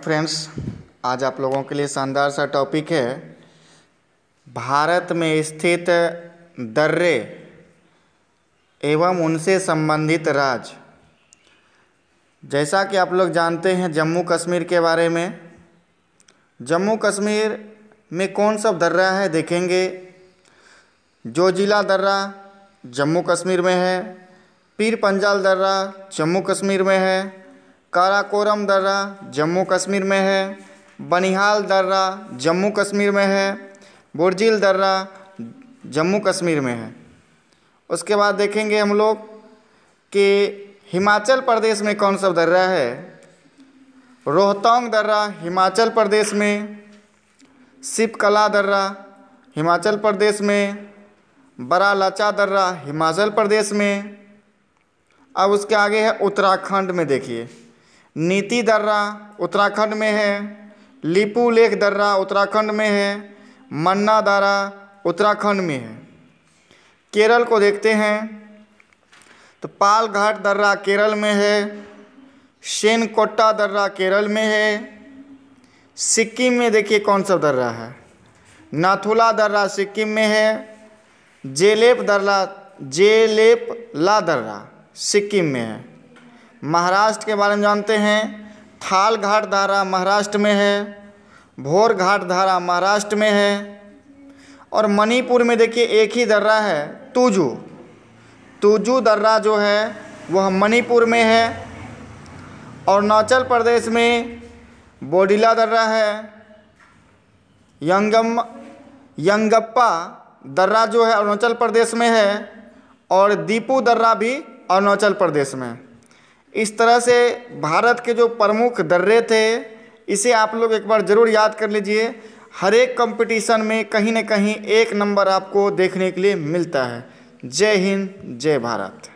friends आज आप लोगों के लिए शानदार सा टॉपिक है भारत में स्थित दर्रे एवं उनसे संबंधित राज जैसा कि आप लोग जानते हैं जम्मू कश्मीर के बारे में जम्मू कश्मीर में कौन सा दर्रा है देखेंगे जो ज़िला दर्रा जम्मू कश्मीर में है पीर पंजाल दर्रा जम्मू कश्मीर में है काराकोरम दर्रा जम्मू कश्मीर में है बनिहाल दर्रा जम्मू कश्मीर में है बुरजील दर्रा जम्मू कश्मीर में है उसके बाद देखेंगे हम लोग कि हिमाचल प्रदेश में कौन सा दर्रा है रोहतांग दर्रा हिमाचल प्रदेश में शिपकला दर्रा हिमाचल प्रदेश में बड़ा लाचा दर्रा हिमाचल प्रदेश में अब उसके आगे है उत्तराखंड में देखिए नीति दर्रा उत्तराखंड में है लिपू लेख दर्रा उत्तराखंड में है मन्ना दारा उत्तराखंड में है केरल को देखते हैं तो पालघाट दर्रा केरल में है शेनकोट्टा दर्रा केरल में है सिक्किम में देखिए कौन सा दर्रा है नाथुला दर्रा सिक्किम में है जेलेप दर्रा जेलेप ला दर्रा सिक्किम में है महाराष्ट्र के बारे में जानते हैं थाल घाट धारा महाराष्ट्र में है भोर घाट धारा महाराष्ट्र में है और मणिपुर में देखिए एक ही दर्रा है तुजू तुजू दर्रा जो है वह मणिपुर में है अरुणाचल प्रदेश में बोडिला दर्रा है यंगम यंगप्पा दर्रा जो है अरुणाचल प्रदेश में है और दीपू दर्रा भी अरुणाचल प्रदेश में इस तरह से भारत के जो प्रमुख दर्रे थे इसे आप लोग एक बार ज़रूर याद कर लीजिए हर एक कंपटीशन में कहीं ना कहीं एक नंबर आपको देखने के लिए मिलता है जय हिंद जय भारत